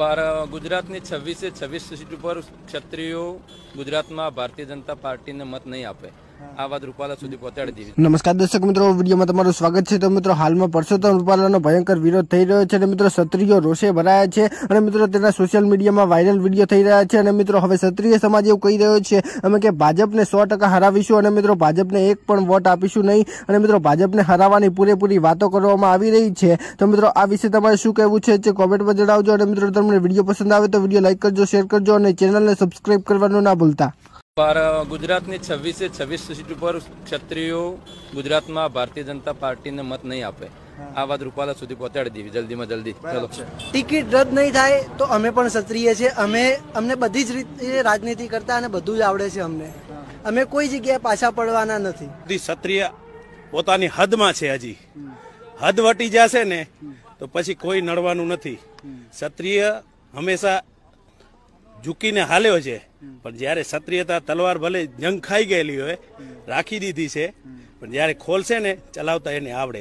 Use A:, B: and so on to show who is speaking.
A: પર ગુજરાતની છવ્વીસે છવ્વીસ સીટ ઉપર ક્ષત્રિયો ગુજરાતમાં ભારતીય જનતા પાર્ટીને મત નહીં આપે આવદ રૂપાલા સુધી પોતાડી
B: દીવી નમસ્કાર દર્શક મિત્રો વિડિયો માં તમારું સ્વાગત છે તો મિત્રો હાલમાં પરસોતો રૂપાલાનો ભયંકર વિરોધ થઈ રહ્યો છે અને મિત્રો ક્ષત્રિયઓ રોસે ભરાયા છે અને મિત્રો તે ના સોશિયલ મીડિયા માં વાયરલ વિડિયો થઈ રહ્યા છે અને મિત્રો હવે ક્ષત્રિય સમાજ એ કહી રહ્યો છે કે અમે કે ભાજપ ને 100% હરાવીશું અને મિત્રો ભાજપ ને એક પણ વોટ આપીશું નહીં અને મિત્રો ભાજપ ને હરાવાની પૂરેપૂરી વાતો કરવા માં આવી રહી છે તો મિત્રો આ વિષય તમારું શું કહેવું છે તે કમેન્ટ માં જણ આવજો અને મિત્રો તમને વિડિયો પસંદ આવે તો વિડિયો લાઈક કરજો શેર કરજો અને ચેનલ ને સબ્સ્ક્રાઇબ કરવાનું ના ભૂલતા
A: પર ગુજરાતની છવ્વીસે છવ્વીસ સીટ ઉપર ક્ષત્રિયો ગુજરાતમાં ભારતીય જનતા પાર્ટીને મત નહીં આપે આ વાત રૂપાલા સુધી પહોંચાડી દેવી જલ્દીમાં જલ્દી ચલો
C: ટિકિટ રદ નહીં થાય તો અમે પણ ક્ષત્રિય છે અમે અમને બધી જ રીતે રાજનીતિ કરતા અને બધું જ આવડે છે અમને અમે
D: કોઈ જગ્યાએ પાછા પડવાના નથી ક્ષત્રિય પોતાની હદમાં છે હજી હદ વટી જશે ને તો પછી કોઈ નડવાનું નથી ક્ષત્રિય હંમેશા ઝૂકીને હાલ્યો છે પણ જ્યારે ક્ષત્રિયતા તલવાર ભલે જંગ ખાઈ ગયેલી હોય રાખી દીધી છે પણ જ્યારે ખોલશે ને ચલાવતા એને આવડે